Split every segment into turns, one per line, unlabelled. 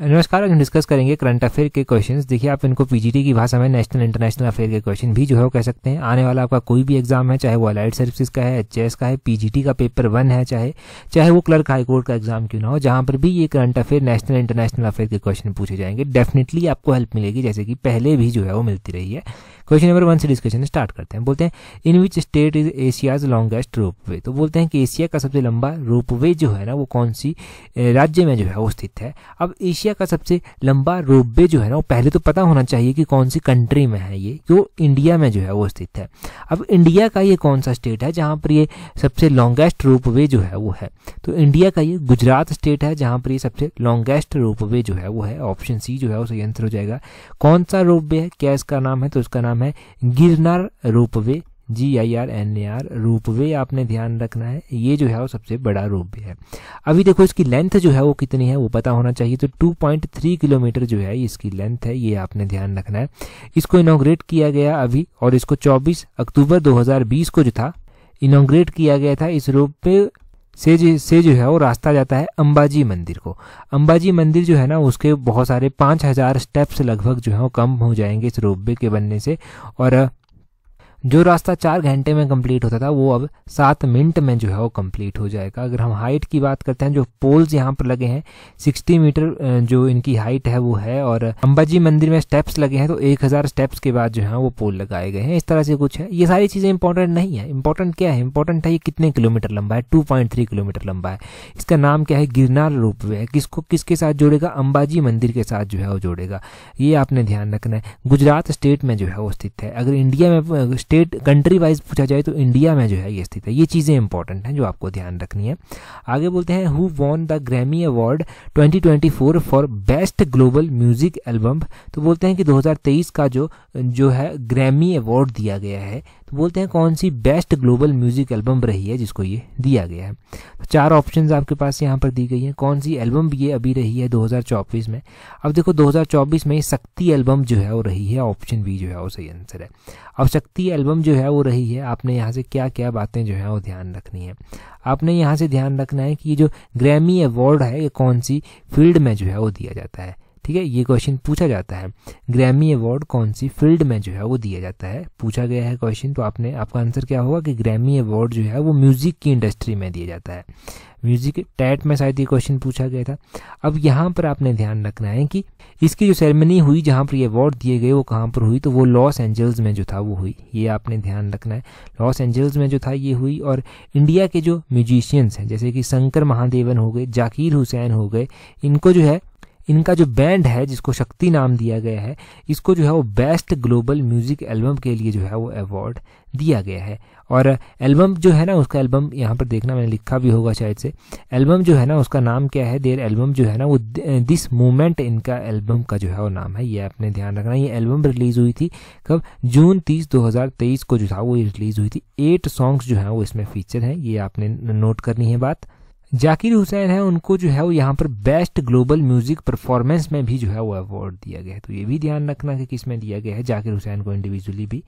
नमस्कार आज हम डिस्कस करेंगे करंट अफेयर के क्वेश्चंस देखिए आप इनको पीजीटी की भाषा में नेशनल इंटरनेशनल अफेयर के क्वेश्चन भी जो है वो कह सकते हैं आने वाला आपका कोई भी एग्जाम है चाहे वो अलाइड सर्विसेज का है एच का है पीजीटी का पेपर वन है चाहे चाहे वो क्लर्क हाईकोर्ट का एग्जाम क्यों ना हो जहां पर भी ये current affair national international affair के क्वेश्चन पूछे जाएंगे डेफिनेटली आपको हेल्प मिलेगी जैसे कि पहले भी जो है वो मिलती रही है क्वेश्चन नंबर वन से डिस्कशन स्टार्ट करते हैं बोलते हैं in which state is Asia's longest ropeway तो बोलते हैं कि एशिया का सबसे लंबा रोप वे जो है ना वो कौन सी राज्य में जो है वो स्थित है अब एशिया का सबसे लंबा रोप वे जो है ना वो पहले तो पता होना चाहिए कि कौन सी कंट्री में है ये जो इंडिया में जो है वो स्थित है अब इंडिया का ये कौन सा स्टेट है जहाँ पर ये सबसे लॉन्गेस्ट रोप वे जो है वो है तो इंडिया का ये गुजरात स्टेट है जहाँ पर ये सबसे लॉन्गेस्ट रोप वे जो है वो है ऑप्शन सी जो है वो सही आंसर हो जाएगा कौन सा रोप वे है क्या इसका नाम है तो उसका नाम नाम है Girnar ropeway G I R N A R ropeway आपने ध्यान रखना है ये जो है वो सबसे बड़ा रोपवे है अभी देखो इसकी लेंथ जो है वो कितनी है वो पता होना चाहिए तो 2.3 किलोमीटर जो है इसकी लेंथ है ये आपने ध्यान रखना है इसको इनोग्रेट किया गया अभी और इसको 24 अक्टूबर 2020 को जो था इनोग्रेट किया गया था इस रोपवे से जो से जो है वो रास्ता जाता है अंबाजी मंदिर को अंबाजी मंदिर जो है ना उसके बहुत सारे पाँच हज़ार स्टेप्स लगभग जो है वो कम हो जाएंगे इस रोपवे के बनने से और जो रास्ता चार घंटे में कंप्लीट होता था वो अब सात मिनट में जो है वो कंप्लीट हो जाएगा अगर हम हाइट की बात करते हैं जो पोल्स यहाँ पर लगे हैं 60 मीटर जो इनकी हाइट है वो है और अंबाजी मंदिर में स्टेप्स लगे हैं तो 1000 स्टेप्स के बाद जो है वो पोल लगाए गए हैं इस तरह से कुछ है ये सारी चीज़ें इंपॉर्टेंट नहीं है इंपॉर्टेंट क्या है इंपॉर्टेंट है ये कितने किलोमीटर लंबा है टू किलोमीटर लंबा है इसका नाम क्या है गिरनार रूप वे है किसको किसके साथ जोड़ेगा अंबाजी मंदिर के साथ जो है वो जोड़ेगा ये आपने ध्यान रखना है गुजरात स्टेट में जो है वो स्थित है अगर इंडिया में स्टेट स्टेट कंट्री वाइज पूछा जाए तो इंडिया में जो है ये स्थित है ये चीज़ें इंपॉर्टेंट हैं जो आपको ध्यान रखनी है आगे बोलते हैं who won the Grammy award 2024 for best global music album तो बोलते हैं कि 2023 का जो जो है ग्रैमी अवार्ड दिया गया है तो बोलते हैं कौन सी बेस्ट ग्लोबल म्यूजिक एल्बम रही है जिसको ये दिया गया है तो चार ऑप्शंस आपके पास यहाँ पर दी गई हैं कौन सी एल्बम ये अभी रही है 2024 में अब देखो 2024 में शक्ति एल्बम जो है वो रही है ऑप्शन बी जो है वो सही आंसर है अब शक्ति एल्बम जो है वो रही है आपने यहाँ से क्या क्या बातें जो है वो ध्यान रखनी है आपने यहाँ से ध्यान रखना है कि ये जो ग्रैमी अवार्ड है ये कौन सी फील्ड में जो है वो दिया जाता है ठीक है ये क्वेश्चन पूछा जाता है ग्रैमी अवार्ड कौन सी फील्ड में जो है वो दिया जाता है पूछा गया है क्वेश्चन तो आपने आपका आंसर क्या होगा कि ग्रैमी अवार्ड जो है वो म्यूजिक की इंडस्ट्री में दिया जाता है म्यूजिक टैट में शायद ये क्वेश्चन पूछा गया था अब यहाँ पर आपने ध्यान रखना है कि इसकी जो सेरेमनी हुई जहाँ पर ये अवार्ड दिए गए वो कहाँ पर हुई तो वो लॉस एंजल्स में जो था वो हुई ये आपने ध्यान रखना है लॉस एंजल्स में जो था ये हुई और इंडिया के जो म्यूजिशियंस हैं जैसे कि शंकर महादेवन हो गए जाकिर हुसैन हो गए इनको जो है इनका जो बैंड है जिसको शक्ति नाम दिया गया है इसको जो है वो बेस्ट ग्लोबल म्यूजिक एल्बम के लिए जो है वो अवार्ड दिया गया है और एल्बम जो है ना उसका एल्बम यहाँ पर देखना मैंने लिखा भी होगा शायद से एल्बम जो है ना उसका नाम क्या है देर एल्बम जो है ना वो दिस मोमेंट इनका एल्बम का जो है वो नाम है ये आपने ध्यान रखना ये एल्बम रिलीज हुई थी कब जून तीस 2023 को जो था वो रिलीज हुई थी एट सॉन्ग्स जो है वो इसमें फीचर हैं ये आपने नोट करनी है बात जाकिर हुसैन है उनको जो है वो यहाँ पर बेस्ट ग्लोबल म्यूजिक परफॉर्मेंस में भी जो है वो अवार्ड दिया गया है तो ये भी ध्यान रखना कि किस में दिया गया है जाकिर हुसैन को इंडिविजुअली भी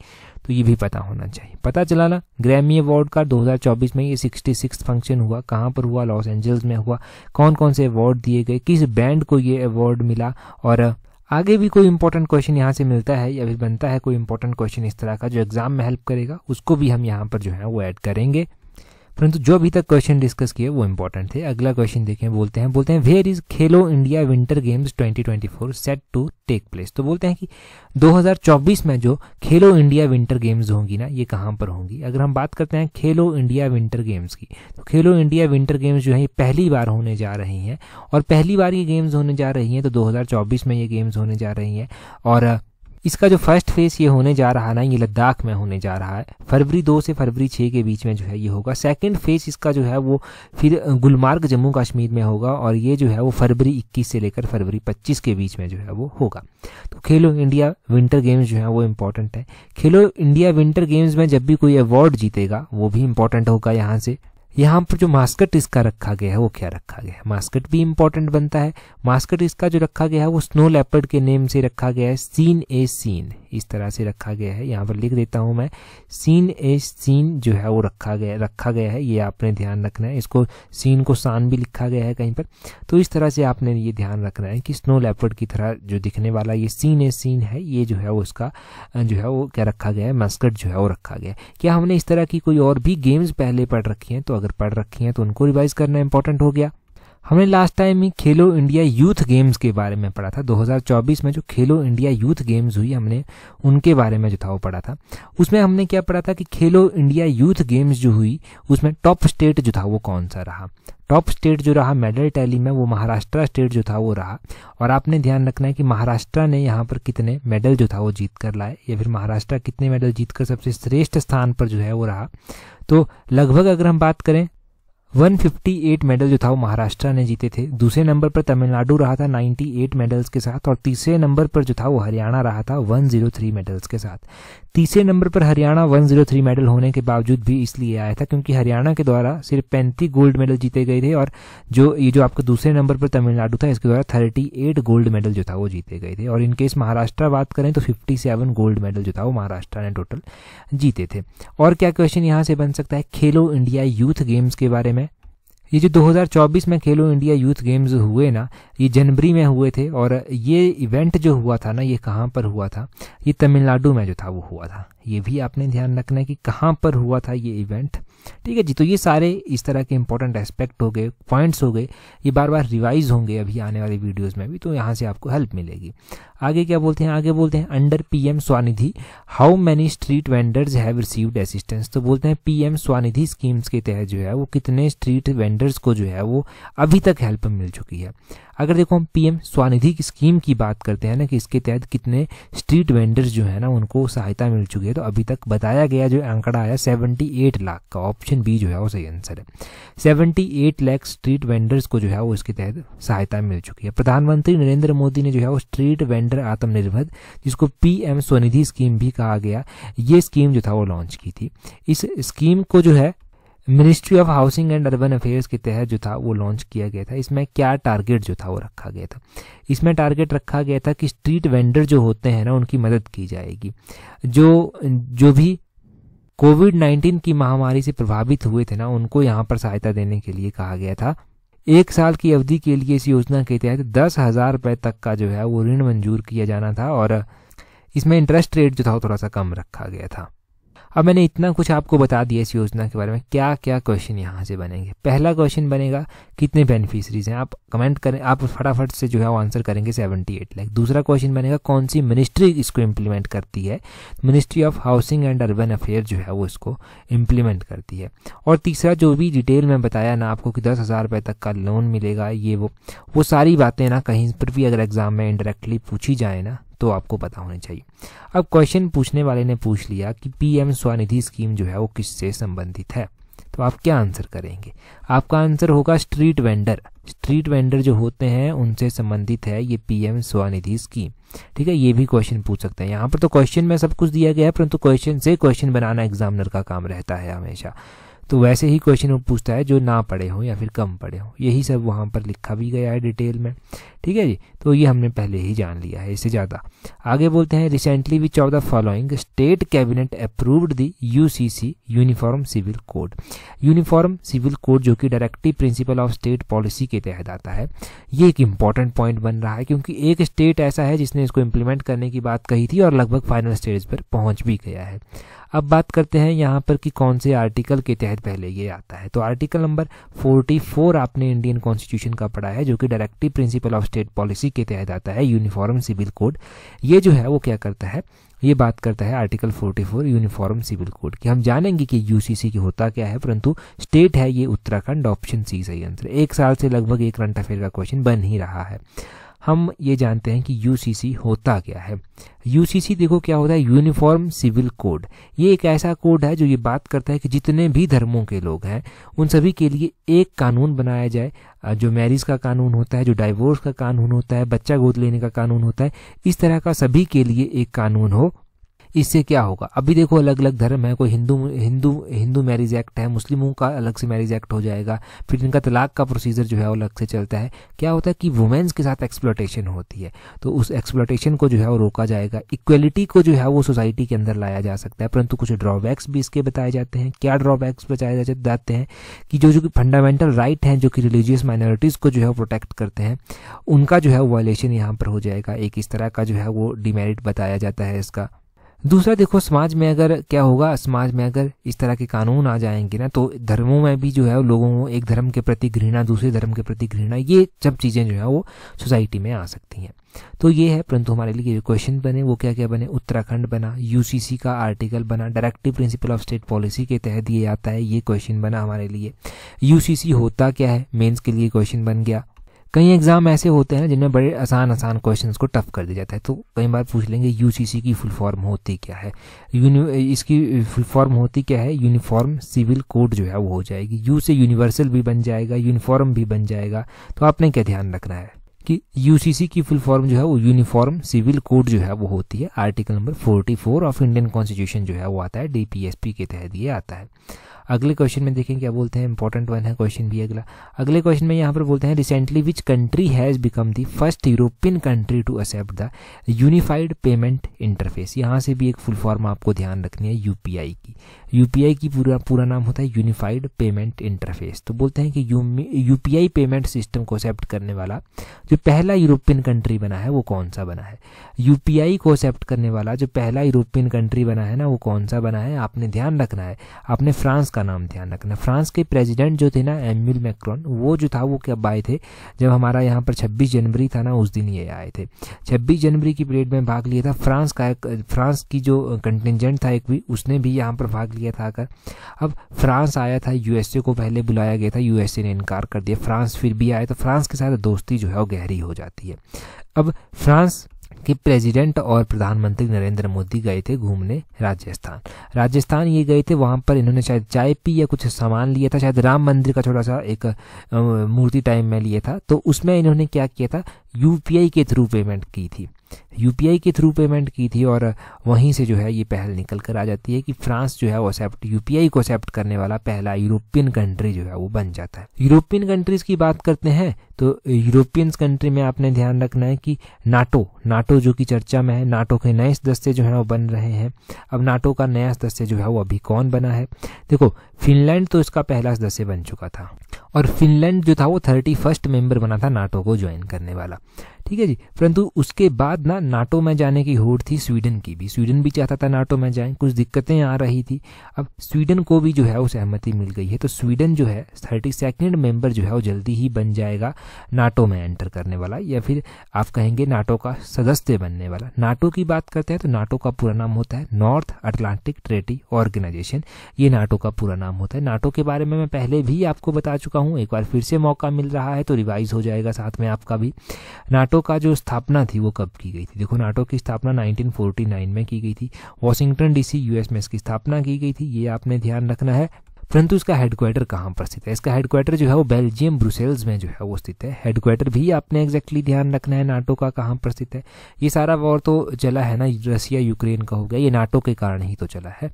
तो ये भी पता होना चाहिए पता चला ना ग्रैमी अवार्ड का 2024 में ये सिक्सटी फंक्शन हुआ कहाँ पर हुआ लॉस एंजल्स में हुआ कौन कौन से अवार्ड दिए गए किस बैंड को ये अवार्ड मिला और आगे भी कोई इंपॉर्टेंट क्वेश्चन यहाँ से मिलता है या फिर बनता है कोई इंपॉर्टेंट क्वेश्चन इस तरह का जो एग्जाम में हेल्प करेगा उसको भी हम यहाँ पर जो है वो ऐड करेंगे परंतु जो अभी तक क्वेश्चन डिस्कस किए वो इंपॉर्टेंट थे अगला क्वेश्चन देखें बोलते हैं बोलते हैं where is Khelo India winter games 2024 set to take place तो बोलते हैं कि 2024 में जो खेलो इंडिया विंटर गेम्स होंगी ना ये कहाँ पर होंगी अगर हम बात करते हैं खेलो इंडिया विंटर गेम्स की तो खेलो इंडिया विंटर गेम्स जो है पहली बार होने जा रही हैं और पहली बार ये गेम्स होने जा रही हैं तो दो में ये गेम्स होने जा रही हैं और इसका जो फर्स्ट फेज ये होने जा रहा है ना ये लद्दाख में होने जा रहा है फरवरी दो से फरवरी छः के बीच में जो है ये होगा सेकेंड फेज इसका जो है वो फिर गुलमार्ग जम्मू कश्मीर में होगा और ये जो है वो फरवरी इक्कीस से लेकर फरवरी पच्चीस के बीच में जो है वो होगा तो खेलो इंडिया विंटर गेम्स जो है वो इम्पोर्टेंट है खेलो इंडिया विंटर गेम्स में जब भी कोई अवार्ड जीतेगा वो भी इम्पोर्टेंट होगा यहाँ से यहाँ पर जो मास्कट इसका रखा गया है वो क्या रखा गया है मास्कट भी इंपॉर्टेंट बनता है मास्कट इसका जो रखा गया है वो स्नो लेपर्ड के नेम से रखा गया है सीन ए सीन इस तरह से रखा गया है यहाँ पर लिख देता हूँ मैं सीन ए सीन जो है वो रखा गया रखा गया है ये आपने ध्यान रखना है इसको सीन को शान भी लिखा गया है कहीं पर तो इस तरह से आपने ये ध्यान रखना है कि स्नो लेपर्ड की तरह जो दिखने वाला ये सीन ए सीन है ये जो है वो इसका जो है वो क्या रखा गया है मास्कट जो है वो रखा गया है क्या हमने इस तरह की कोई और भी गेम्स पहले पढ़ रखी हैं तो अगर अगर पढ़ रखी हैं तो उनको रिवाइज करना इंपॉर्टेंट हो गया हमने लास्ट टाइम ही खेलो इंडिया यूथ गेम्स के बारे में पढ़ा था 2024 में जो खेलो इंडिया यूथ गेम्स हुई हमने उनके बारे में जो था वो पढ़ा था उसमें हमने क्या पढ़ा था कि खेलो इंडिया यूथ गेम्स जो हुई उसमें टॉप स्टेट जो था वो कौन सा रहा टॉप स्टेट जो रहा मेडल टैली में वो महाराष्ट्र स्टेट जो था वो रहा और आपने ध्यान रखना है कि महाराष्ट्र ने यहाँ पर कितने मेडल जो था वो जीत कर लाए या फिर महाराष्ट्र कितने मेडल जीत कर सबसे श्रेष्ठ स्थान पर जो है वो रहा तो लगभग अगर हम बात करें 158 मेडल जो था वो महाराष्ट्र ने जीते थे दूसरे नंबर पर तमिलनाडु रहा था 98 मेडल्स के साथ और तीसरे नंबर पर जो था वो हरियाणा रहा था 103 मेडल्स के साथ तीसरे नंबर पर हरियाणा 103 मेडल होने के बावजूद भी इसलिए आया था क्योंकि हरियाणा के द्वारा सिर्फ पैंतीस गोल्ड मेडल जीते गए थे और जो ये जो आपका दूसरे नंबर पर तमिलनाडु था इसके द्वारा थर्टी गोल्ड मेडल जो था वो जीते गए थे और इनकेस महाराष्ट्र बात करें तो फिफ्टी गोल्ड मेडल जो था वो महाराष्ट्र ने टोटल जीते थे और क्या क्वेश्चन यहाँ से बन सकता है खेलो इंडिया यूथ गेम्स के बारे में ये जो 2024 में खेलो इंडिया यूथ गेम्स हुए ना ये जनवरी में हुए थे और ये इवेंट जो हुआ था ना ये कहाँ पर हुआ था ये तमिलनाडु में जो था वो हुआ था ये भी आपने ध्यान रखना है कि कहाँ पर हुआ था ये इवेंट ठीक है जी तो ये सारे इस तरह के इंपॉर्टेंट एस्पेक्ट हो गए पॉइंट्स हो गए ये बार बार रिवाइज होंगे अभी आने वाले वीडियोस में भी तो यहाँ से आपको हेल्प मिलेगी आगे क्या बोलते हैं आगे बोलते हैं under PM Svanidhi how many street vendors have received assistance तो बोलते हैं पीएम स्वानिधि स्कीम्स के तहत जो है वो कितने स्ट्रीट वेंडर्स को जो है वो अभी तक हेल्प मिल चुकी है अगर देखो हम पीएम स्वानिधि की स्कीम की बात करते हैं ना कि इसके तहत कितने स्ट्रीट वेंडर्स जो है ना उनको सहायता मिल चुकी है तो तो अभी तक बताया गया जो आंकड़ा आया 78 लाख का ऑप्शन बी जो है वो सही आंसर है 78 लाख स्ट्रीट वेंडर्स को जो है वो इसके तहत सहायता मिल चुकी है प्रधानमंत्री नरेंद्र मोदी ने जो है वो स्ट्रीट वेंडर आत्मनिर्भर जिसको पीएम स्वनिधि स्कीम भी कहा गया ये स्कीम जो था वो लॉन्च की थी इस स्कीम को जो है ministry of housing and urban affairs के तहत जो था वो लॉन्च किया गया था इसमें क्या टारगेट जो था वो रखा गया था इसमें टारगेट रखा गया था कि स्ट्रीट वेंडर जो होते हैं ना उनकी मदद की जाएगी जो जो भी कोविड 19 की महामारी से प्रभावित हुए थे ना उनको यहाँ पर सहायता देने के लिए कहा गया था एक साल की अवधि के लिए इस योजना के तहत दस हजार रुपये तक का जो है वो ऋण मंजूर किया जाना था और इसमें इंटरेस्ट रेट जो था वो थोड़ा सा कम रखा गया था अब मैंने इतना कुछ आपको बता दिया इस योजना के बारे में क्या क्या क्वेश्चन यहाँ से बनेंगे पहला क्वेश्चन बनेगा कितने बेनिफिशरीज हैं आप कमेंट करें आप फटाफट से जो है वो आंसर करेंगे सेवेंटी एट लैख दूसरा क्वेश्चन बनेगा कौन सी मिनिस्ट्री इसको इम्प्लीमेंट करती है ministry of housing and urban affair जो है वो इसको इम्प्लीमेंट करती है और तीसरा जो भी डिटेल में बताया ना आपको कि दस हज़ार रुपये तक का लोन मिलेगा ये वो वो सारी बातें ना कहीं पर भी अगर एग्ज़ाम में इंडायरेक्टली पूछी जाए ना तो आपको पता होनी चाहिए अब क्वेश्चन पूछने वाले ने पूछ लिया कि पीएम स्वनिधि स्कीम जो है वो किससे संबंधित है तो आप क्या आंसर करेंगे आपका आंसर होगा स्ट्रीट वेंडर स्ट्रीट वेंडर जो होते हैं उनसे संबंधित है ये पीएम स्वनिधि स्कीम ठीक है ये भी क्वेश्चन पूछ सकते हैं यहाँ पर तो क्वेश्चन में सब कुछ दिया गया है परंतु क्वेश्चन से क्वेश्चन बनाना एग्जामिनर का काम रहता है हमेशा तो वैसे ही क्वेश्चन वो पूछता है जो ना पढ़े हो या फिर कम पढ़े हो यही सब वहाँ पर लिखा भी गया है डिटेल में ठीक है जी तो ये हमने पहले ही जान लिया है इससे ज़्यादा आगे बोलते हैं recently which of the following state cabinet approved the UCC uniform civil code uniform civil code जो कि directive principle of state policy के तहत आता है ये एक इंपॉर्टेंट पॉइंट बन रहा है क्योंकि एक स्टेट ऐसा है जिसने इसको इम्प्लीमेंट करने की बात कही थी और लगभग फाइनल स्टेज पर पहुंच भी गया है अब बात करते हैं यहाँ पर कि कौन से आर्टिकल के तहत पहले ये आता है तो आर्टिकल नंबर 44 आपने इंडियन कॉन्स्टिट्यूशन का पढ़ा है जो कि directive principle of state policy के तहत आता है यूनिफॉर्म सिविल कोड ये जो है वो क्या करता है ये बात करता है आर्टिकल 44 यूनिफॉर्म सिविल कोड की हम जानेंगे कि यूसीसी की होता क्या है परंतु स्टेट है ये उत्तराखंड ऑप्शन सी सही आंसर एक साल से लगभग एक करंट अफेयर का क्वेश्चन बन ही रहा है हम ये जानते हैं कि यूसीसी होता क्या है यूसीसी देखो क्या होता है यूनिफॉर्म सिविल कोड ये एक ऐसा कोड है जो ये बात करता है कि जितने भी धर्मों के लोग हैं उन सभी के लिए एक कानून बनाया जाए जो मैरिज का कानून होता है जो डाइवोर्स का कानून होता है बच्चा गोद लेने का कानून होता है इस तरह का सभी के लिए एक कानून हो इससे क्या होगा अभी देखो अलग अलग धर्म है कोई हिंदू हिंदू हिंदू मैरिज एक्ट है मुस्लिमों का अलग से मैरिज एक्ट हो जाएगा फिर इनका तलाक का प्रोसीजर जो है वो अलग से चलता है क्या होता है कि वुमेन्स के साथ एक्सप्लोटेशन होती है तो उस एक्सप्लोटेशन को जो है वो रोका जाएगा इक्वलिटी को जो है वो सोसाइटी के अंदर लाया जा सकता है परंतु कुछ ड्रॉबैक्स भी इसके बताए जाते हैं क्या ड्रॉबैक्स बताए जाते हैं कि जो जो फंडामेंटल राइट हैं जो कि रिलीजियस माइनॉरिटीज़ को जो है वो प्रोटेक्ट करते हैं उनका जो है वायलेशन यहाँ पर हो जाएगा एक इस तरह का जो है वो डिमेरिट बताया जाता है इसका दूसरा देखो समाज में अगर क्या होगा समाज में अगर इस तरह के कानून आ जाएंगे ना तो धर्मों में भी जो है लोगों को एक धर्म के प्रति घृणा दूसरे धर्म के प्रति घृणा ये सब चीज़ें जो है वो सोसाइटी में आ सकती हैं तो ये है परंतु हमारे लिए जो क्वेश्चन बने वो क्या क्या बने उत्तराखंड बना यूसीसी का आर्टिकल बना directive principle of state policy के तहत ये आता है ये क्वेश्चन बना हमारे लिए यूसीसी होता क्या है मेन्स के लिए क्वेश्चन बन गया कई एग्जाम ऐसे होते हैं जिनमें बड़े आसान आसान क्वेश्चंस को टफ कर दिया जाता है तो कई बार पूछ लेंगे यूसीसी की फुल फॉर्म होती क्या है इसकी फुल फॉर्म होती क्या है यूनिफॉर्म सिविल कोड जो है वो हो जाएगी यू से यूनिवर्सल भी बन जाएगा यूनिफॉर्म भी बन जाएगा तो आपने क्या ध्यान रखना है कि यूसीसी की फुल फॉर्म जो है वो यूनिफॉर्म सिविल कोड जो है वो होती है article number 44 of Indian constitution जो है वो आता है डीपीएसपी के तहत ये आता है अगले क्वेश्चन में देखें क्या बोलते हैं इंपॉर्टेंट वन है क्वेश्चन भी अगला अगले क्वेश्चन में यहाँ पर बोलते हैं recently which country has become the first European country to accept the unified payment interface यहाँ से भी एक फुल फॉर्म आपको ध्यान रखनी है यूपीआई की यूपीआई की पूरा पूरा नाम होता है यूनिफाइड पेमेंट इंटरफेस तो बोलते हैं कि यूपीआई पेमेंट सिस्टम को एक्सेप्ट करने वाला जो पहला यूरोपियन कंट्री बना है वो कौन सा बना है यूपीआई को एक्सेप्ट करने वाला जो पहला यूरोपियन कंट्री बना है ना वो कौन सा बना है आपने ध्यान रखना है आपने फ्रांस का नाम ध्यान रखना फ्रांस के प्रेसिडेंट जो थे ना एम्यूल मैक्रोन वो जो था वो कब आए थे जब हमारा यहाँ पर 26 जनवरी था ना उस दिन ये आए थे 26 जनवरी की परेड में भाग लिया था फ्रांस का एक फ्रांस की जो कंटेंजेंट था एक भी उसने भी यहाँ पर भाग लिया था आकर अब फ्रांस आया था यूएसए को पहले बुलाया गया था यूएसए ने इनकार कर दिया फ्रांस फिर भी आया तो फ्रांस के साथ दोस्ती जो है वो गहरी हो जाती है अब फ्रांस कि प्रेसिडेंट और प्रधानमंत्री नरेंद्र मोदी गए थे घूमने राजस्थान राजस्थान ये गए थे वहाँ पर इन्होंने शायद चाय पी या कुछ सामान लिया था शायद राम मंदिर का छोटा सा एक मूर्ति टाइम में लिया था तो उसमें इन्होंने क्या किया था यूपीआई के थ्रू पेमेंट की थी यूपीआई के थ्रू पेमेंट की थी और वहीं से जो है ये पहल निकल कर आ जाती है कि फ्रांस जो है वो एक्सेप्ट यूपीआई को एक्सेप्ट करने वाला पहला यूरोपियन कंट्री जो है वो बन जाता है यूरोपियन कंट्रीज की बात करते हैं तो यूरोपियंस कंट्री में आपने ध्यान रखना है कि नाटो नाटो जो कि चर्चा में है नाटो के नए सदस्य जो है वो बन रहे हैं अब नाटो का नया सदस्य जो है वो अभी कौन बना है देखो फिनलैंड तो इसका पहला सदस्य बन चुका था और फिनलैंड जो था वो थर्टी फर्स्ट मेंबर बना था नाटो को ज्वाइन करने वाला ठीक है जी परंतु उसके बाद ना नाटो में जाने की होड़ थी स्वीडन की भी स्वीडन भी चाहता था नाटो में जाए कुछ दिक्कतें आ रही थी अब स्वीडन को भी जो है वो सहमति मिल गई है तो स्वीडन जो है थर्टी सेकेंड मेंबर जो है वो जल्दी ही बन जाएगा नाटो में एंटर करने वाला या फिर आप कहेंगे नाटो का सदस्य बनने वाला नाटो की बात करते हैं तो नाटो का पूरा नाम होता है नॉर्थ अटलांटिक ट्रेटी ऑर्गेनाइजेशन ये नाटो का पूरा नाम होता है नाटो के बारे में मैं पहले भी आपको बता चुका हूँ एक बार फिर से मौका मिल रहा है तो रिवाइज हो जाएगा साथ में आपका भी नाटो नाटो का जो स्थापना थी वो कब की गई थी देखो नाटो की स्थापना 1949 में की गई थी वॉशिंगटन डीसी यूएस में इसकी स्थापना की गई थी ये आपने ध्यान रखना है परंतु इसका हेडक्वार्टर कहाँ पर स्थित है इसका हेडक्वार्टर जो है वो बेल्जियम ब्रुसेल्स में जो है वो स्थित है हेडक्वार्टर भी आपने एग्जैक्टली ध्यान रखना है नाटो का कहाँ पर स्थित है ये सारा वॉर तो चला है ना रसिया यूक्रेन का हो गया ये नाटो के कारण ही तो चला है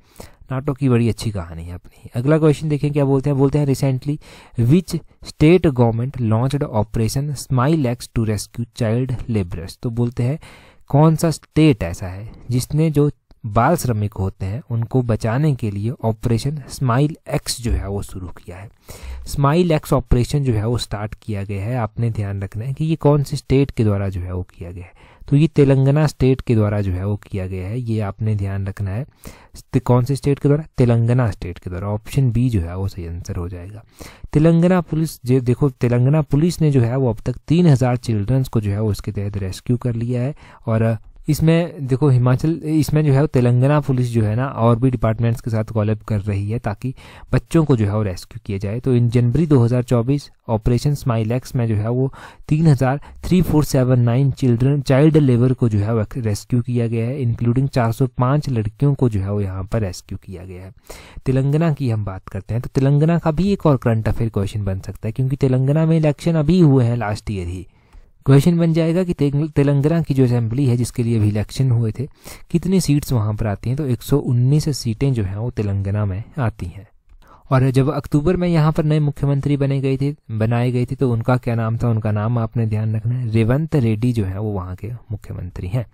नाटो की बड़ी अच्छी कहानी है अपनी अगला क्वेश्चन देखें क्या बोलते हैं बोलते हैं recently which state government launched operation smile X to rescue child labourers तो बोलते हैं कौन सा स्टेट ऐसा है जिसने जो बाल श्रमिक होते हैं उनको बचाने के लिए ऑपरेशन स्माइल एक्स जो है वो शुरू किया है स्माइल एक्स ऑपरेशन जो है वो स्टार्ट किया गया है आपने ध्यान रखना है कि ये कौन से स्टेट के द्वारा जो है वो किया गया है तो ये तेलंगाना स्टेट के द्वारा जो है वो किया गया है ये आपने ध्यान रखना है कौन से स्टेट के द्वारा तेलंगाना स्टेट के द्वारा ऑप्शन बी जो है वो सही आंसर हो जाएगा तेलंगाना पुलिस जो देखो तेलंगाना पुलिस ने जो है वो अब तक तीन हजार चिल्ड्रंस को जो है वो इसके तहत रेस्क्यू कर लिया है और इसमें देखो हिमाचल इसमें जो है तेलंगाना पुलिस जो है ना और भी डिपार्टमेंट्स के साथ कॉलअप कर रही है ताकि बच्चों को जो है वो रेस्क्यू किया जाए तो इन जनवरी 2024 ऑपरेशन एक्स में जो है वो तीन हजार three four seven nine children child labour को जो है वो रेस्क्यू किया गया है इंक्लूडिंग 405 लड़कियों को जो है वो यहाँ पर रेस्क्यू किया गया है तेलंगाना की हम बात करते हैं तो तेलंगाना का भी एक और करंट अफेयर क्वेश्चन बन सकता है क्योंकि तेलंगाना में इलेक्शन अभी हुए हैं लास्ट ईयर ही क्वेश्चन बन जाएगा कि तेलंगाना की जो असेंबली है जिसके लिए अभी इलेक्शन हुए थे कितनी सीट्स वहाँ पर आती हैं तो 119 सीटें जो हैं वो तेलंगाना में आती हैं और जब अक्टूबर में यहाँ पर नए मुख्यमंत्री बने गए थे बनाए गए थे तो उनका क्या नाम था उनका नाम आपने ध्यान रखना है रेवंत रेड्डी जो है वो वहाँ के मुख्यमंत्री हैं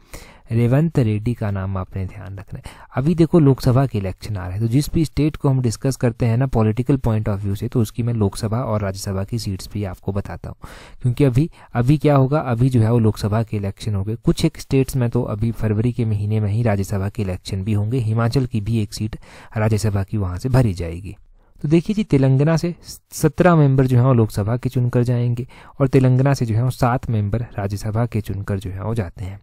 रेवंत रेड्डी का नाम आपने ध्यान रखना है अभी देखो लोकसभा के इलेक्शन आ रहे हैं तो जिस भी स्टेट को हम डिस्कस करते हैं ना पॉलिटिकल पॉइंट ऑफ व्यू से तो उसकी मैं लोकसभा और राज्यसभा की सीट्स भी आपको बताता हूँ क्योंकि अभी अभी क्या होगा अभी जो है वो लोकसभा के इलेक्शन हो गए कुछ एक स्टेट्स में तो अभी फरवरी के महीने में ही राज्यसभा के इलेक्शन भी होंगे हिमाचल की भी एक सीट राज्यसभा की वहाँ से भरी जाएगी तो देखिए जी तेलंगाना से सत्रह मेंबर जो है वो लोकसभा के चुनकर जाएंगे और तेलंगाना से जो है वो सात मेंबर राज्यसभा के चुनकर जो है वो जाते हैं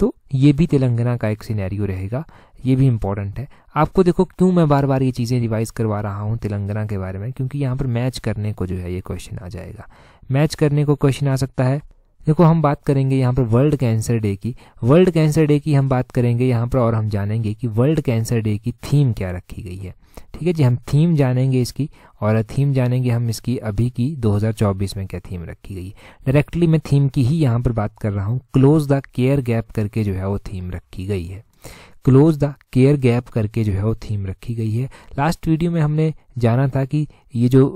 तो ये भी तेलंगाना का एक सिनेरियो रहेगा ये भी इंपॉर्टेंट है आपको देखो क्यों मैं बार बार ये चीज़ें रिवाइज करवा रहा हूँ तेलंगाना के बारे में क्योंकि यहाँ पर मैच करने को जो है ये क्वेश्चन आ जाएगा मैच करने को क्वेश्चन आ सकता है देखो हम बात करेंगे यहाँ पर वर्ल्ड कैंसर डे की वर्ल्ड कैंसर डे की हम बात करेंगे यहाँ पर और हम जानेंगे कि वर्ल्ड कैंसर डे की थीम क्या रखी गई है ठीक है जी हम थीम जानेंगे इसकी और थीम जानेंगे हम इसकी अभी की 2024 में क्या थीम रखी गई है डायरेक्टली मैं थीम की ही यहाँ पर बात कर रहा हूँ क्लोज द केयर गैप करके जो है वो थीम रखी गई है क्लोज द केयर गैप करके जो है वो थीम रखी गई है लास्ट वीडियो में हमने जाना था कि ये जो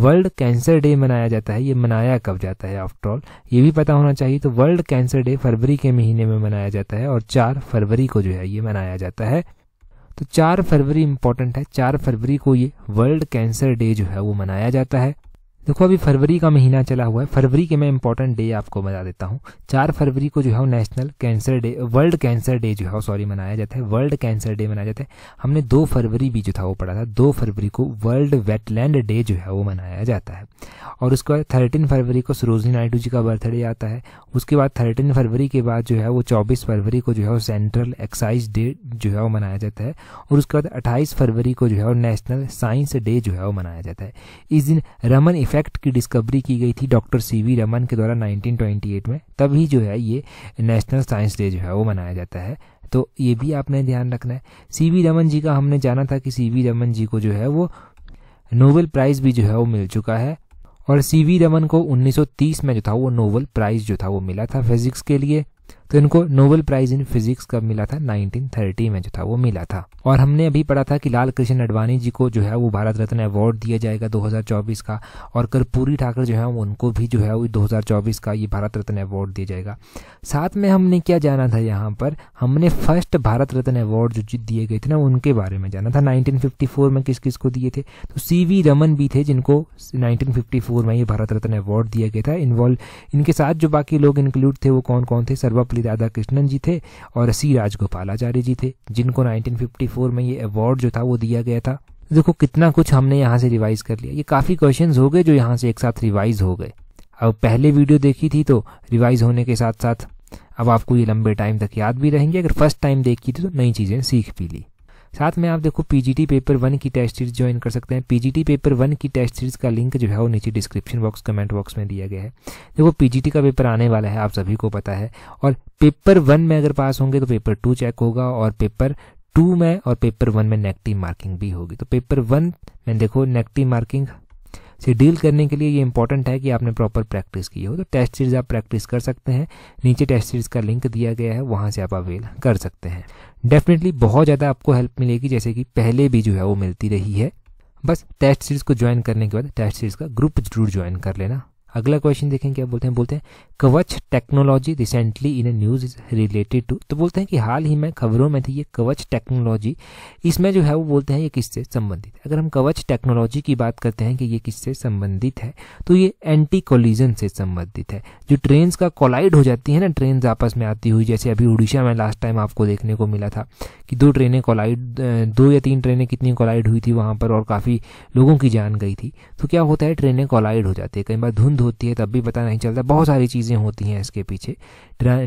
वर्ल्ड कैंसर डे मनाया जाता है ये मनाया कब जाता है आफ्टर ऑल ये भी पता होना चाहिए तो वर्ल्ड कैंसर डे फरवरी के महीने में मनाया जाता है और चार फरवरी को जो है ये मनाया जाता है तो चार फरवरी इंपॉर्टेंट है चार फरवरी को ये वर्ल्ड कैंसर डे जो है वो मनाया जाता है देखो अभी फरवरी का महीना चला हुआ है फरवरी के मैं इंपॉर्टेंट डे आपको बता देता हूँ चार फरवरी को जो है national cancer day world cancer day जो है सॉरी मनाया जाता है वर्ल्ड कैंसर डे मनाया जाता है हमने दो फरवरी भी जो था वो पढ़ा था दो फरवरी को वर्ल्ड वेटलैंड डे जो है वो मनाया जाता है और उसके बाद थर्टीन फरवरी को सरोजनी नायडू जी का बर्थडे आता है उसके बाद थर्टीन फरवरी के बाद जो है वो चौबीस फरवरी को जो है सेंट्रल एक्साइज डे जो है वो मनाया जाता है और उसके बाद अट्ठाईस फरवरी को जो है नेशनल साइंस डे जो है वो मनाया जाता है इस दिन रमन फैक्ट की डिस्कवरी की गई थी डॉक्टर सी वी रमन के द्वारा 1928 में तभी जो है ये नेशनल साइंस डे जो है वो मनाया जाता है तो ये भी आपने ध्यान रखना है सी वी रमन जी का हमने जाना था कि सी वी रमन जी को जो है वो नोबेल प्राइज भी जो है वो मिल चुका है और सी वी रमन को 1930 में जो था वो नोबेल प्राइज जो था वो मिला था फिजिक्स के लिए तो इनको नोबेल प्राइज इन फिजिक्स कब मिला था 1930 में जो था वो मिला था और हमने अभी पढ़ा था कि लाल कृष्ण अडवाणी जी को जो है वो भारत रत्न अवार्ड दिया जाएगा 2024 का और कर्पूरी ठाकर जो है उनको भी जो है वो 2024 का ये भारत रत्न अवार्ड दिया जाएगा साथ में हमने क्या जाना था यहाँ पर हमने फर्स्ट भारत रत्न अवार्ड जो दिए गए थे ना उनके बारे में जाना था नाइनटीन में किस किस को दिए थे तो सी वी रमन भी थे जिनको नाइनटीन में ये भारत रत्न अवार्ड दिया गया था इन्वॉल्व इनके साथ जो बाकी लोग इंक्लूड थे वो कौन कौन थे सर्वापल्ली श्री राधा कृष्णन जी थे और सी राजगोपालाचार्य जी थे जिनको 1954 में ये अवार्ड जो था वो दिया गया था देखो कितना कुछ हमने यहाँ से रिवाइज कर लिया ये काफ़ी क्वेश्चन हो गए जो यहाँ से एक साथ रिवाइज हो गए अब पहले वीडियो देखी थी तो रिवाइज होने के साथ साथ अब आपको ये लंबे टाइम तक याद भी रहेंगे अगर फर्स्ट टाइम देखी थी तो नई चीज़ें सीख भी ली साथ में आप देखो पीजीटी पेपर वन की टेस्ट सीरीज ज्वाइन कर सकते हैं पीजीटी पेपर वन की टेस्ट सीरीज का लिंक जो है वो नीचे डिस्क्रिप्शन बॉक्स कमेंट बॉक्स में दिया गया है देखो पीजीटी का पेपर आने वाला है आप सभी को पता है और पेपर वन में अगर पास होंगे तो पेपर टू चेक होगा और पेपर टू में और पेपर वन में नेगेटिव मार्किंग भी होगी तो पेपर वन में देखो नेगेटिव मार्किंग से डील करने के लिए ये इंपॉर्टेंट है कि आपने प्रॉपर प्रैक्टिस की हो तो टेस्ट सीरीज आप प्रैक्टिस कर सकते हैं नीचे टेस्ट सीरीज का लिंक दिया गया है वहाँ से आप अवेल कर सकते हैं डेफिनेटली बहुत ज़्यादा आपको हेल्प मिलेगी जैसे कि पहले भी जो है वो मिलती रही है बस टेस्ट सीरीज को ज्वाइन करने के बाद टेस्ट सीरीज का ग्रुप जरूर ज्वाइन कर लेना अगला क्वेश्चन देखें क्या बोलते हैं बोलते हैं Kavach technology recently in a news is related to तो बोलते हैं कि हाल ही में खबरों में थी ये कवच टेक्नोलॉजी इसमें जो है वो बोलते हैं ये किससे संबंधित है अगर हम कवच टेक्नोलॉजी की बात करते हैं कि ये किससे संबंधित है तो ये एंटी कोलिजन से संबंधित है जो ट्रेन का कोलाइड हो जाती है ना ट्रेन आपस में आती हुई जैसे अभी उड़ीसा में लास्ट टाइम आपको देखने को मिला था कि दो ट्रेनें कोलाइड दो या तीन ट्रेनें कितनी कोलाइड हुई थी वहां पर और काफी लोगों की जान गई थी तो क्या होता है ट्रेनें कोलाइड हो जाती है कई बार धुंध होती है तब भी पता नहीं चलता बहुत सारी चीजें चीज़ें होती हैं इसके पीछे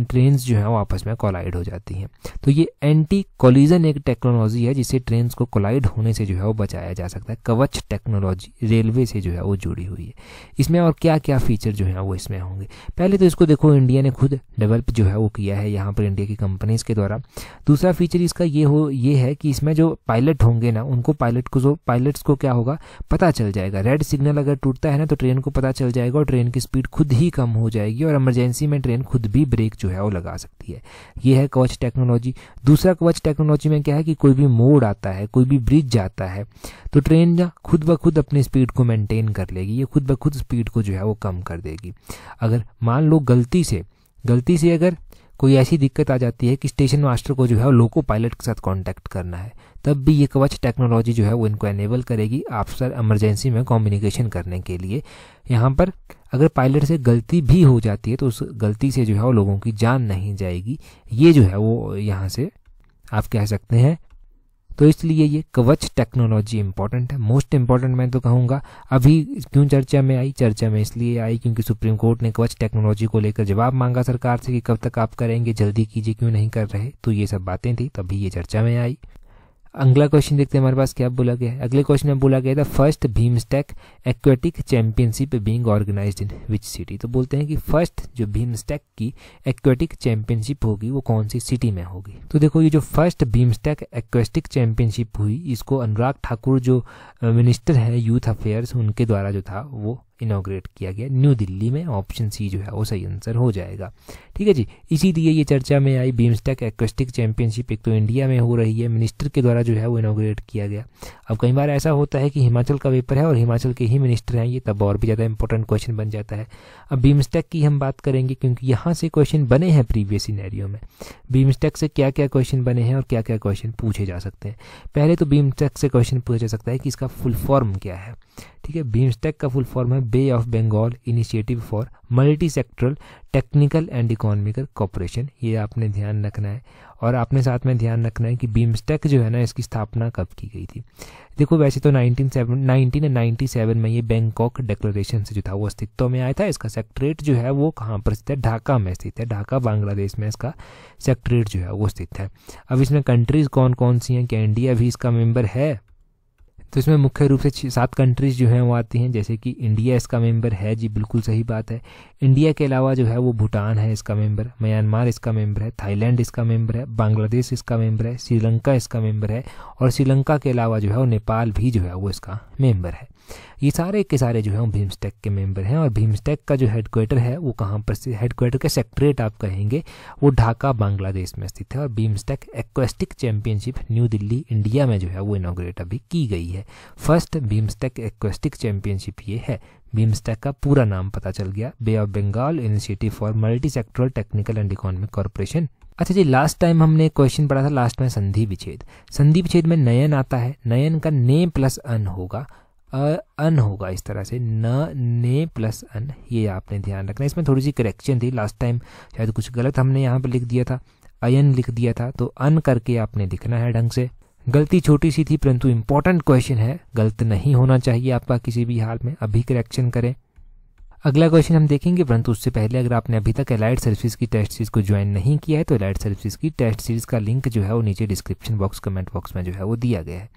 ट्रेन्स जो हैं वो आपस में कोलाइड हो जाती हैं तो ये एंटी कोलिजन एक टेक्नोलॉजी है जिससे ट्रेन्स को कोलाइड होने से जो है वो बचाया जा सकता है कवच टेक्नोलॉजी रेलवे से जो है वो जुड़ी हुई है इसमें और क्या क्या फीचर जो है वो इसमें होंगे पहले तो इसको देखो इंडिया ने खुद डेवलप जो है वो किया है यहाँ पर इंडिया की कंपनीज के द्वारा दूसरा फीचर इसका ये हो ये है कि इसमें जो पायलट होंगे ना उनको पायलट को जो पायलट्स को क्या होगा पता चल जाएगा रेड सिग्नल अगर टूटता है ना तो ट्रेन को पता चल जाएगा और ट्रेन की स्पीड खुद ही कम हो जाएगी है और इमरजेंसी में ट्रेन खुद भी ब्रेक जो है वो लगा सकती है ये है कवच टेक्नोलॉजी दूसरा कवच टेक्नोलॉजी में क्या है कि कोई भी मोड़ आता है कोई भी ब्रिज जाता है तो ट्रेन खुद ब खुद अपनी स्पीड को मेनटेन कर लेगी ये खुद ब खुद स्पीड को जो है वो कम कर देगी अगर मान लो गलती से गलती से अगर कोई ऐसी दिक्कत आ जाती है कि स्टेशन मास्टर को जो है लोको पायलट के साथ कांटेक्ट करना है तब भी ये कवच टेक्नोलॉजी जो है वो इनको एनेबल करेगी आप सर इमरजेंसी में कम्युनिकेशन करने के लिए यहाँ पर अगर पायलट से गलती भी हो जाती है तो उस गलती से जो है वो लोगों की जान नहीं जाएगी ये जो है वो यहाँ से आप कह सकते हैं तो इसलिए ये कवच टेक्नोलॉजी इम्पॉर्टेंट है मोस्ट इम्पॉर्टेंट मैं तो कहूँगा अभी क्यों चर्चा में आई चर्चा में इसलिए आई क्योंकि सुप्रीम कोर्ट ने कवच टेक्नोलॉजी को लेकर जवाब मांगा सरकार से कि कब तक आप करेंगे जल्दी कीजिए क्यों नहीं कर रहे तो ये सब बातें थी तभी ये चर्चा में आई अगला क्वेश्चन देखते हैं हमारे पास क्या बोला गया है अगले क्वेश्चन में बोला गया था first BIMSTEC aquatic championship being organised in which city तो बोलते हैं कि फर्स्ट जो भीमस्टैक की एक्वेटिक चैंपियनशिप होगी वो कौन सी सिटी में होगी तो देखो ये जो फर्स्ट भीमस्टैक एक्वेस्टिक चैंपियनशिप हुई इसको अनुराग ठाकुर जो मिनिस्टर है यूथ अफेयर्स उनके द्वारा जो था वो इनोग्रेट किया गया न्यू दिल्ली में ऑप्शन सी जो है वो सही आंसर हो जाएगा ठीक है जी इसी लिए ये चर्चा में आई बीम्सटेक एक्वेस्टिक चैंपियनशिप एक तो इंडिया में हो रही है मिनिस्टर के द्वारा जो है वो इनोग्रेट किया गया अब कई बार ऐसा होता है कि हिमाचल का पेपर है और हिमाचल के ही मिनिस्टर हैं ये तब और भी ज़्यादा इंपॉर्टेंट क्वेश्चन बन जाता है अब बीम्सटेक की हम बात करेंगे क्योंकि यहाँ से क्वेश्चन बने हैं प्रीवियस इनैरियो में बीम्सटेक से क्या क्या क्वेश्चन बने हैं और क्या क्या क्वेश्चन पूछे जा सकते हैं पहले तो बीम्सटेक से क्वेश्चन पूछा जा सकता है कि इसका फुल फॉर्म क्या है ठीक है भीमस्टेक का फुल फॉर्म है bay of Bengal initiative for multi sectoral technical and economical cooperation ये आपने ध्यान रखना है और आपने साथ में ध्यान रखना है कि बीमस्टेक जो है ना इसकी स्थापना कब की गई थी देखो वैसे तो 1907 1997 में ये बैंकॉक डिक्लेरेशन से जो था वो अस्तित्व में आया था इसका सेक्ट्रेट जो है वो कहाँ पर स्थित है ढाका में स्थित है ढाका बांग्लादेश में इसका सेक्ट्रेट जो है वो स्थित है अब इसमें कंट्रीज कौन कौन सी हैं क्या इंडिया भी इसका मेम्बर है तो इसमें मुख्य रूप से सात कंट्रीज जो हैं वो आती हैं जैसे कि इंडिया इसका मेंबर है जी बिल्कुल सही बात है इंडिया के अलावा जो है वो भूटान है इसका मेंबर म्यांमार इसका मेंबर है थाईलैंड इसका मेंबर है बांग्लादेश इसका मेंबर है श्रीलंका इसका मेंबर है और श्रीलंका के अलावा जो है वो नेपाल भी जो है वो इसका मेंबर है ये सारे के सारे जो है वो भीमस्टेक के मेंबर हैं और भीमस्टेक का जो हेडक्वार्टर है वो कहाँ पर से हेडक्वार्टर का सेक्रेट आप कहेंगे वो ढाका बांग्लादेश में स्थित है और BIMSTEC aquatic championship new Delhi India में जो है वो इनोग्रेट अभी की गई है फर्स्ट भीमस्टेक एक्वेस्टिक चैंपियनशिप ये है भीमस्टेक का पूरा नाम पता चल गया bay of Bengal initiative for multi sectoral technical and economic corporation अच्छा जी लास्ट टाइम हमने क्वेश्चन पढ़ा था लास्ट में संधि विच्छेद संधि विच्छेद में नयन आता है नयन का ने प्लस अन होगा अन होगा इस तरह से न ने प्लस अन ये आपने ध्यान रखना इसमें थोड़ी सी करेक्शन थी लास्ट टाइम शायद कुछ गलत हमने यहाँ पर लिख दिया था अयन लिख दिया था तो अन करके आपने लिखना है ढंग से गलती छोटी सी थी परंतु इम्पोर्टेंट क्वेश्चन है गलत नहीं होना चाहिए आपका किसी भी हाल में अभी करेक्शन करें अगला क्वेश्चन हम देखेंगे परंतु उससे पहले अगर आपने अभी तक एलाइट सर्विस की टेस्ट सीरीज को ज्वाइन नहीं किया है तो एलाइट सर्विस की टेस्ट सीरीज का लिंक जो है वो नीचे डिस्क्रिप्शन बॉक्स कमेंट बॉक्स में जो है वो दिया गया है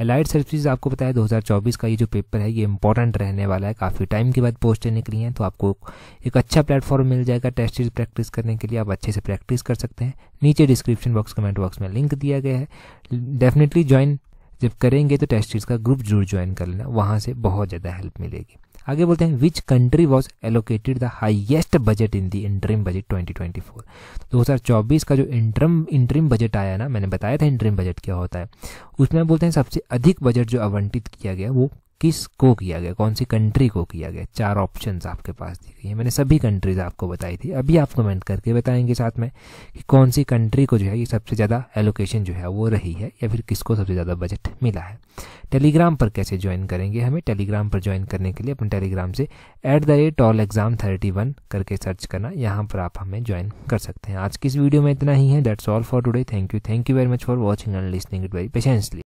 एलाइट सर्विस आपको बताया 2024 का ये जो पेपर है ये इंपॉर्टेंट रहने वाला है काफ़ी टाइम के बाद पोस्टें निकली हैं तो आपको एक अच्छा प्लेटफॉर्म मिल जाएगा टेस्ट सीरीज प्रैक्टिस करने के लिए आप अच्छे से प्रैक्टिस कर सकते हैं नीचे डिस्क्रिप्शन बॉक्स कमेंट बॉक्स में लिंक दिया गया है डेफिनेटली ज्वाइन जब करेंगे तो टेस्ट सीरीज का ग्रुप जरूर ज्वाइन कर लेना वहाँ से बहुत ज़्यादा हेल्प मिलेगी आगे बोलते हैं which country was allocated the highest budget in the interim budget 2024 चौबीस का जो इंटरम इंटरिम बजट आया ना मैंने बताया था इंटरिम बजट क्या होता है उसमें बोलते हैं सबसे अधिक बजट जो आवंटित किया गया वो किस को किया गया कौन सी कंट्री को किया गया चार ऑप्शन आपके पास दी गई है मैंने सभी कंट्रीज आपको बताई थी अभी आप कमेंट करके बताएंगे साथ में कि कौन सी कंट्री को जो है ये सबसे ज़्यादा एलोकेशन जो है वो रही है या फिर किसको सबसे ज़्यादा बजट मिला है टेलीग्राम पर कैसे ज्वाइन करेंगे हमें टेलीग्राम पर ज्वाइन करने के लिए अपने टेलीग्राम से at the rate all exam thirty one करके सर्च करना यहाँ पर आप हमें ज्वाइन कर सकते हैं आज की इस वीडियो में इतना ही है that's all for today thank you thank you very much for watching and listening it very patiently